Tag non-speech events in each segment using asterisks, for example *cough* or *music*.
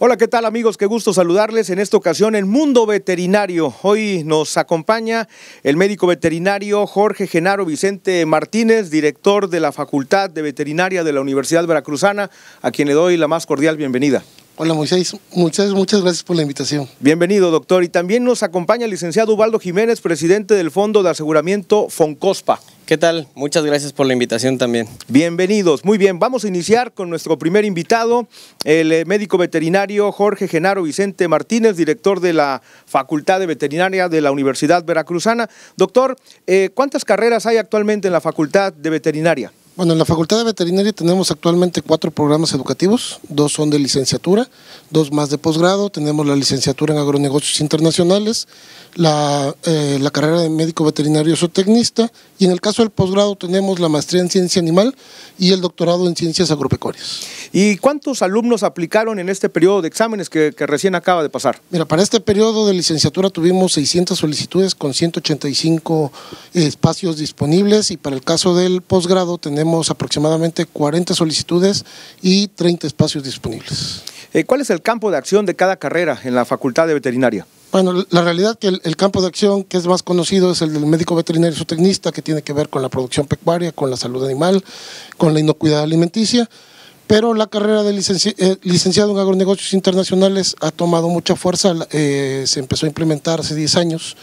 Hola, ¿qué tal amigos? Qué gusto saludarles en esta ocasión en Mundo Veterinario. Hoy nos acompaña el médico veterinario Jorge Genaro Vicente Martínez, director de la Facultad de Veterinaria de la Universidad Veracruzana, a quien le doy la más cordial bienvenida. Hola Moisés, muchas, muchas gracias por la invitación. Bienvenido doctor y también nos acompaña el licenciado Ubaldo Jiménez, presidente del Fondo de Aseguramiento Foncospa. ¿Qué tal? Muchas gracias por la invitación también. Bienvenidos, muy bien, vamos a iniciar con nuestro primer invitado, el eh, médico veterinario Jorge Genaro Vicente Martínez, director de la Facultad de Veterinaria de la Universidad Veracruzana. Doctor, eh, ¿cuántas carreras hay actualmente en la Facultad de Veterinaria? Bueno, en la Facultad de Veterinaria tenemos actualmente cuatro programas educativos, dos son de licenciatura, dos más de posgrado, tenemos la licenciatura en agronegocios internacionales, eh, la, carrera de médico veterinario zootecnista y en el caso del posgrado tenemos la maestría en ciencia animal y el doctorado en ciencias agropecuarias. ¿Y cuántos alumnos aplicaron en este periodo de exámenes que, que recién acaba de pasar? Mira, para este periodo de licenciatura tuvimos 600 solicitudes con 185 eh, espacios disponibles y para el caso del posgrado tenemos tenemos aproximadamente 40 solicitudes y 30 espacios disponibles. Eh, ¿Cuál es el campo de acción de cada carrera en la Facultad de Veterinaria? Bueno, la realidad que el, campo de acción que es más conocido es el del médico veterinario zootecnista, que tiene que ver con la producción pecuaria, con la salud animal, con la inocuidad alimenticia, pero la carrera de eh, licenciado en agronegocios internacionales ha tomado mucha fuerza, eh, se empezó a implementar hace 10 años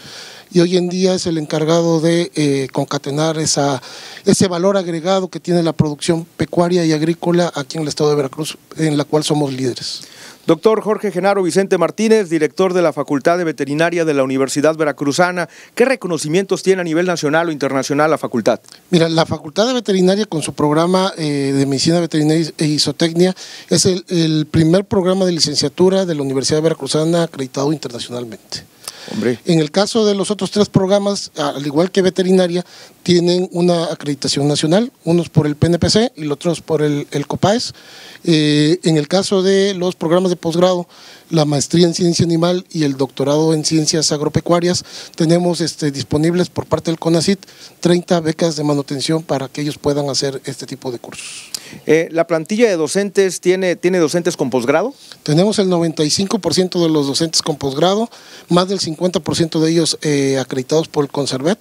y hoy en día es el encargado de eh, concatenar ese valor agregado que tiene la producción pecuaria y agrícola aquí en el estado de Veracruz, en la cual somos líderes. Doctor Jorge Genaro Vicente Martínez, director de la Facultad de Veterinaria de la Universidad Veracruzana, ¿qué reconocimientos tiene a nivel nacional o internacional la facultad? Mira, la Facultad de Veterinaria con su programa eh, de Medicina Veterinaria e Isotecnia es el primer programa de licenciatura de la Universidad Veracruzana acreditado internacionalmente. En el caso de los otros tres programas, al igual que veterinaria, tienen una acreditación nacional, unos por el PNPC y los otros por el, COPAES. Eh, en el caso de los programas de posgrado, la maestría en ciencia animal y el doctorado en ciencias agropecuarias, tenemos este, disponibles por parte del CONACIT 30 becas de manutención para que ellos puedan hacer este tipo de cursos. Eh, ¿La plantilla de docentes tiene, tiene docentes con posgrado? Tenemos el 95% de los docentes con posgrado, más del 50% de ellos eh, acreditados por el CONSERVET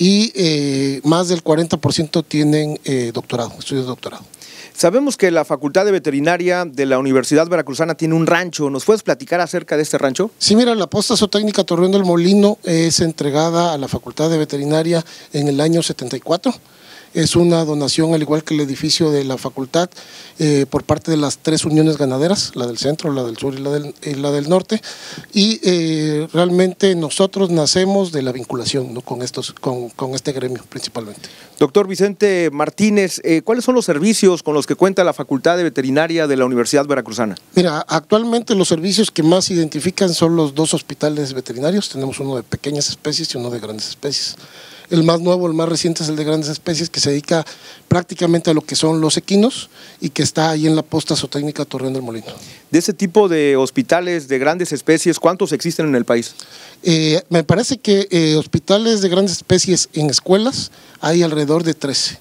y eh, más del 40% tienen eh, doctorado, estudios de doctorado. Sabemos que la Facultad de Veterinaria de la Universidad Veracruzana tiene un rancho. ¿Nos puedes platicar acerca de este rancho? Sí, mira, la posta zootécnica Torreón del Molino es entregada a la Facultad de Veterinaria en el año 74 es una donación, al igual que el edificio de la facultad, eh, por parte de las tres uniones ganaderas, la del centro, la del sur y la del, norte. Y eh, realmente nosotros nacemos de la vinculación con, estos, con, este gremio principalmente. Doctor Vicente Martínez, eh, ¿cuáles son los servicios con los que cuenta la Facultad de Veterinaria de la Universidad Veracruzana? Mira, actualmente los servicios que más identifican son los dos hospitales veterinarios. Tenemos uno de pequeñas especies y uno de grandes especies. El más nuevo, el más reciente es el de grandes especies, que se dedica prácticamente a lo que son los equinos y que está ahí en la posta zootécnica Torreón del Molino. De ese tipo de hospitales de grandes especies, ¿cuántos existen en el país? Eh, me parece que eh, hospitales de grandes especies en escuelas hay alrededor de 13.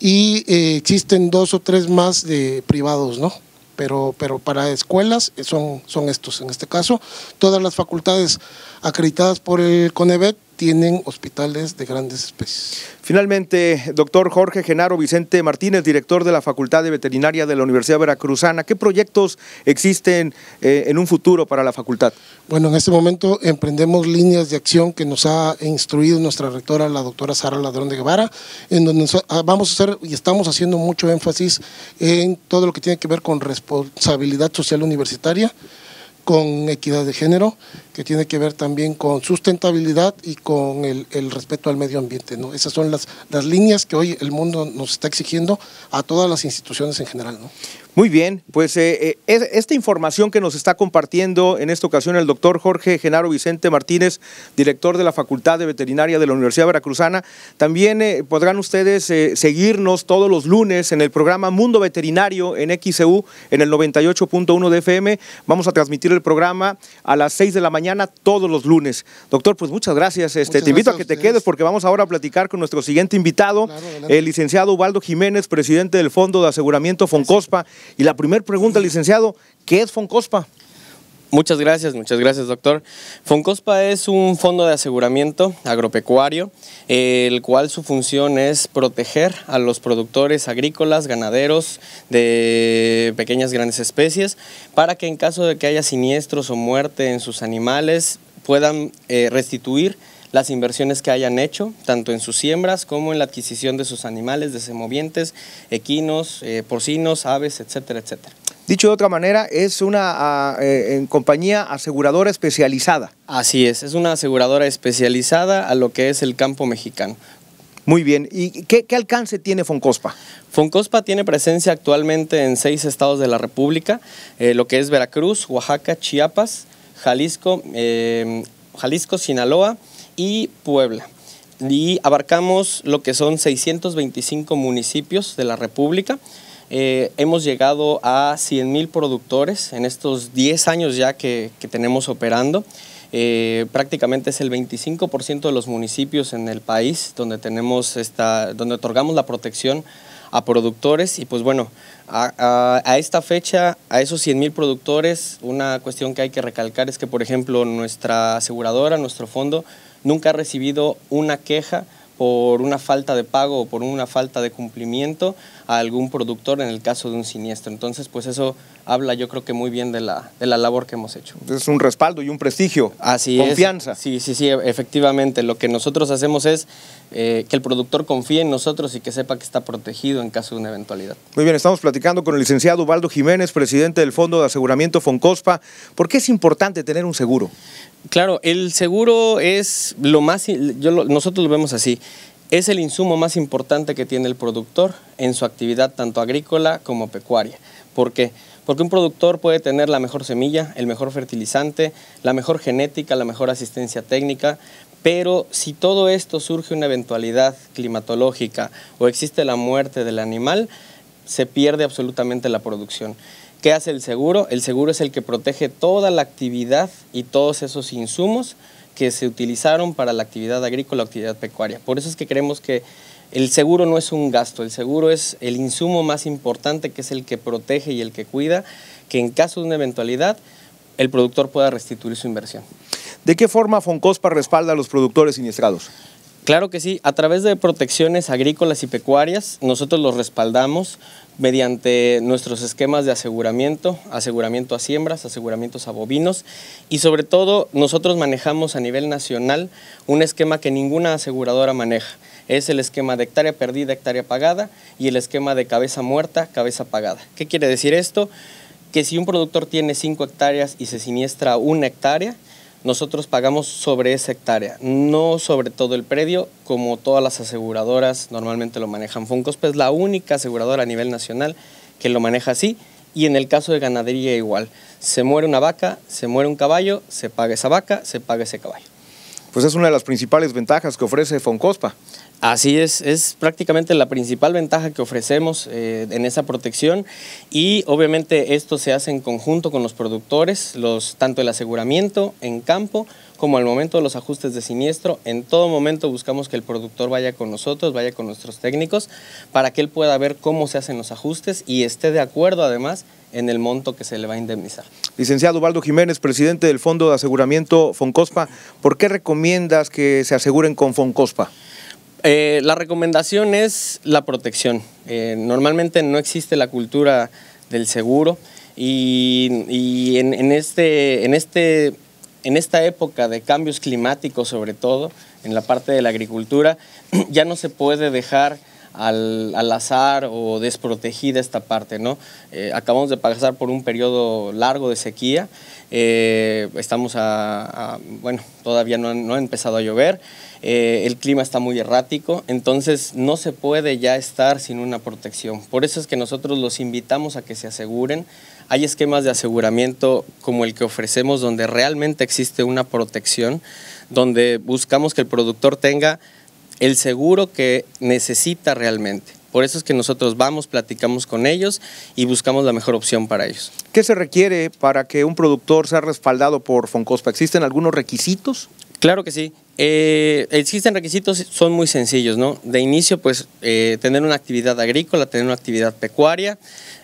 Y eh, existen dos o tres más de privados, ¿no? Pero, pero, para escuelas son, son estos en este caso. Todas las facultades acreditadas por el CONEVET tienen hospitales de grandes especies. Finalmente, doctor Jorge Genaro Vicente Martínez, director de la Facultad de Veterinaria de la Universidad Veracruzana, ¿qué proyectos existen eh, en un futuro para la facultad? Bueno, en este momento emprendemos líneas de acción que nos ha instruido nuestra rectora, la doctora Sara Ladrón de Guevara, en donde ah, vamos a hacer y estamos haciendo mucho énfasis en todo lo que tiene que ver con responsabilidad social universitaria con equidad de género, que tiene que ver también con sustentabilidad y con el, respeto al medio ambiente. ¿no? Esas son las, las líneas que hoy el mundo nos está exigiendo a todas las instituciones en general. ¿no? Muy bien, pues eh, eh, esta información que nos está compartiendo en esta ocasión el doctor Jorge Genaro Vicente Martínez, director de la Facultad de Veterinaria de la Universidad Veracruzana, también eh, podrán ustedes seguirnos todos los lunes en el programa Mundo Veterinario en XCU e en el 98.1 de FM. Vamos a transmitir el programa a las 6 de la mañana todos los lunes. Doctor, pues muchas gracias. Este, te invito a que te quedes porque vamos ahora a platicar con nuestro siguiente invitado, el licenciado Ubaldo Jiménez, presidente del Fondo de Aseguramiento FONCOSPA. Y la primera pregunta, licenciado, ¿qué es Foncospa? Muchas gracias, muchas gracias doctor. Foncospa es un fondo de aseguramiento agropecuario, el cual su función es proteger a los productores agrícolas, ganaderos de pequeñas grandes especies, para que en caso de que haya siniestros o muerte en sus animales puedan eh, restituir las inversiones que hayan hecho, tanto en sus siembras como en la adquisición de sus animales, semovientes, equinos, eh, porcinos, aves, etcétera, etcétera. Dicho de otra manera, es una ah, eh, compañía aseguradora especializada. Así es, es una aseguradora especializada a lo que es el campo mexicano. Muy bien. ¿Y qué, alcance tiene Foncospa? Foncospa tiene presencia actualmente en seis estados de la República, eh, lo que es Veracruz, Oaxaca, Chiapas, Jalisco, Jalisco, Sinaloa, y Puebla. Y abarcamos lo que son 625 municipios de la República. Eh, hemos llegado a 100 mil productores en estos 10 años ya que, tenemos operando. Eh, prácticamente es el 25% de los municipios en el país donde tenemos esta, donde otorgamos la protección a productores y pues bueno, a, a esta fecha, a esos 100 mil productores, una cuestión que hay que recalcar es que por ejemplo nuestra aseguradora, nuestro fondo, nunca ha recibido una queja por una falta de pago o por una falta de cumplimiento a algún productor en el caso de un siniestro. Entonces, pues eso habla yo creo que muy bien de la, de la labor que hemos hecho. Es un respaldo y un prestigio. Así Confianza. Sí, sí, sí, efectivamente. Lo que nosotros hacemos es eh, que el productor confíe en nosotros y que sepa que está protegido en caso de una eventualidad. Muy bien, estamos platicando con el licenciado Ubaldo Jiménez, presidente del Fondo de Aseguramiento Foncospa. ¿Por qué es importante tener un seguro? Claro, el seguro es lo más, yo nosotros lo vemos así, es el insumo más importante que tiene el productor en su actividad tanto agrícola como pecuaria. ¿Por qué? Porque un productor puede tener la mejor semilla, el mejor fertilizante, la mejor genética, la mejor asistencia técnica, pero si todo esto surge una eventualidad climatológica o existe la muerte del animal, se pierde absolutamente la producción. ¿Qué hace el seguro? El seguro es el que protege toda la actividad y todos esos insumos que se utilizaron para la actividad agrícola actividad pecuaria. Por eso es que creemos que el seguro no es un gasto, el seguro es el insumo más importante que es el que protege y el que cuida, que en caso de una eventualidad el productor pueda restituir su inversión. ¿De qué forma Foncospa respalda a los productores siniestrados? Claro que sí, a través de protecciones agrícolas y pecuarias, nosotros los respaldamos mediante nuestros esquemas de aseguramiento, aseguramiento a siembras, aseguramientos a bovinos y sobre todo nosotros manejamos a nivel nacional un esquema que ninguna aseguradora maneja. Es el esquema de hectárea perdida, hectárea pagada y el esquema de cabeza muerta, cabeza pagada. ¿Qué quiere decir esto? Que si un productor tiene 5 hectáreas y se siniestra una hectárea, nosotros pagamos sobre esa hectárea, no sobre todo el predio, como todas las aseguradoras normalmente lo manejan. Funcospe es la única aseguradora a nivel nacional que lo maneja así y en el caso de ganadería igual. Se muere una vaca, se muere un caballo, se paga esa vaca, se paga ese caballo pues es una de las principales ventajas que ofrece Foncospa. Así es, es prácticamente la principal ventaja que ofrecemos eh, en esa protección y obviamente esto se hace en conjunto con los productores, los, tanto el aseguramiento en campo como al momento de los ajustes de siniestro. En todo momento buscamos que el productor vaya con nosotros, vaya con nuestros técnicos, para que él pueda ver cómo se hacen los ajustes y esté de acuerdo además en el monto que se le va a indemnizar. Licenciado Ubaldo Jiménez, presidente del Fondo de Aseguramiento Foncospa, ¿por qué recomiendas que se aseguren con Foncospa? Eh, la recomendación es la protección. Eh, normalmente no existe la cultura del seguro y, y en, en, este, en este en esta época de cambios climáticos, sobre todo en la parte de la agricultura, *clears throat* ya no se puede dejar al, azar o desprotegida esta parte. ¿no? Eh, acabamos de pasar por un periodo largo de sequía, eh, estamos a, bueno, todavía no, ha empezado a llover, eh, el clima está muy errático, entonces no se puede ya estar sin una protección. Por eso es que nosotros los invitamos a que se aseguren. Hay esquemas de aseguramiento como el que ofrecemos donde realmente existe una protección, donde buscamos que el productor tenga el seguro que necesita realmente. Por eso es que nosotros vamos, platicamos con ellos y buscamos la mejor opción para ellos. ¿Qué se requiere para que un productor sea respaldado por Foncospa? ¿Existen algunos requisitos? Claro que sí. Eh, existen requisitos, son muy sencillos, ¿no? De inicio, pues, eh, tener una actividad agrícola, tener una actividad pecuaria.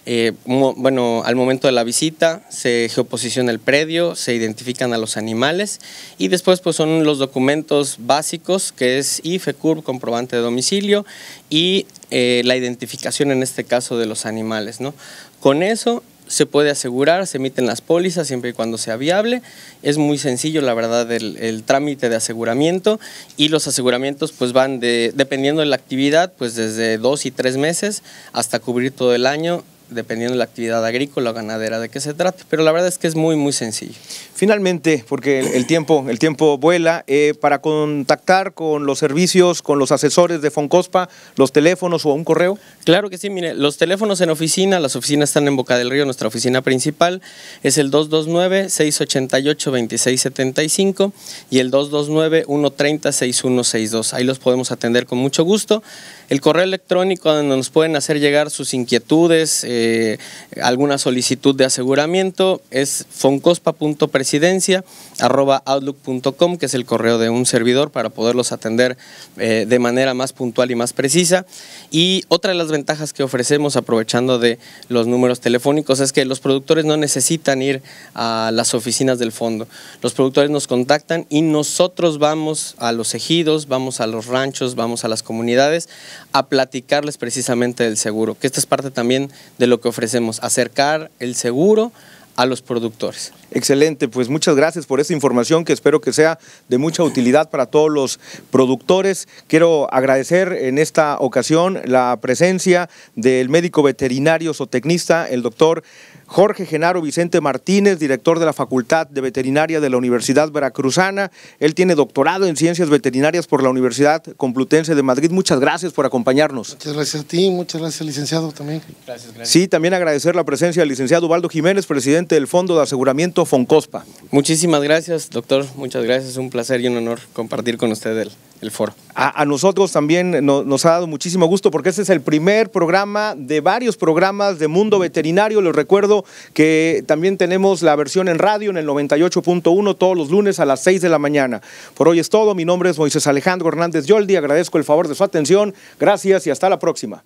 Eh, bueno, al momento de la visita se geoposiciona el predio, se identifican a los animales y después, pues, son los documentos básicos que es IFECUR, comprobante de domicilio y la identificación en este caso de los animales, ¿no? Con eso se puede asegurar, se emiten las pólizas siempre y cuando sea viable. Es muy sencillo, la verdad, el, trámite de aseguramiento y los aseguramientos pues van de, dependiendo de la actividad, pues desde dos y tres meses hasta cubrir todo el año dependiendo de la actividad agrícola o ganadera de qué se trate, pero la verdad es que es muy, muy sencillo. Finalmente, porque el tiempo, el tiempo vuela, eh, para contactar con los servicios, con los asesores de Foncospa, los teléfonos o un correo. Claro que sí, mire, los teléfonos en oficina, las oficinas están en Boca del Río, nuestra oficina principal es el 229-688-2675 y el 229-130-6162. Ahí los podemos atender con mucho gusto. El correo electrónico donde nos pueden hacer llegar sus inquietudes, eh, eh, alguna solicitud de aseguramiento es foncospa.presidencia.outlook.com, que es el correo de un servidor para poderlos atender eh, de manera más puntual y más precisa. Y otra de las ventajas que ofrecemos aprovechando de los números telefónicos es que los productores no necesitan ir a las oficinas del fondo. Los productores nos contactan y nosotros vamos a los ejidos, vamos a los ranchos, vamos a las comunidades a platicarles precisamente del seguro, que esta es parte también de lo que ofrecemos, acercar el seguro a los productores. Excelente, pues muchas gracias por esta información que espero que sea de mucha utilidad para todos los productores. Quiero agradecer en esta ocasión la presencia del médico veterinario zootecnista, el doctor Jorge Genaro Vicente Martínez, director de la Facultad de Veterinaria de la Universidad Veracruzana. Él tiene doctorado en Ciencias Veterinarias por la Universidad Complutense de Madrid. Muchas gracias por acompañarnos. Muchas gracias a ti, muchas gracias licenciado también. Gracias, gracias. Sí, también agradecer la presencia del licenciado Ubaldo Jiménez, presidente del Fondo de Aseguramiento FONCOSPA. Muchísimas gracias, doctor. Muchas gracias. Un placer y un honor compartir con usted el, el foro. A, nosotros también nos ha dado muchísimo gusto porque este es el primer programa de varios programas de Mundo Veterinario. Les recuerdo que también tenemos la versión en radio en el 98.1 todos los lunes a las 6 de la mañana. Por hoy es todo. Mi nombre es Moisés Alejandro Hernández Yoldi. Agradezco el favor de su atención. Gracias y hasta la próxima.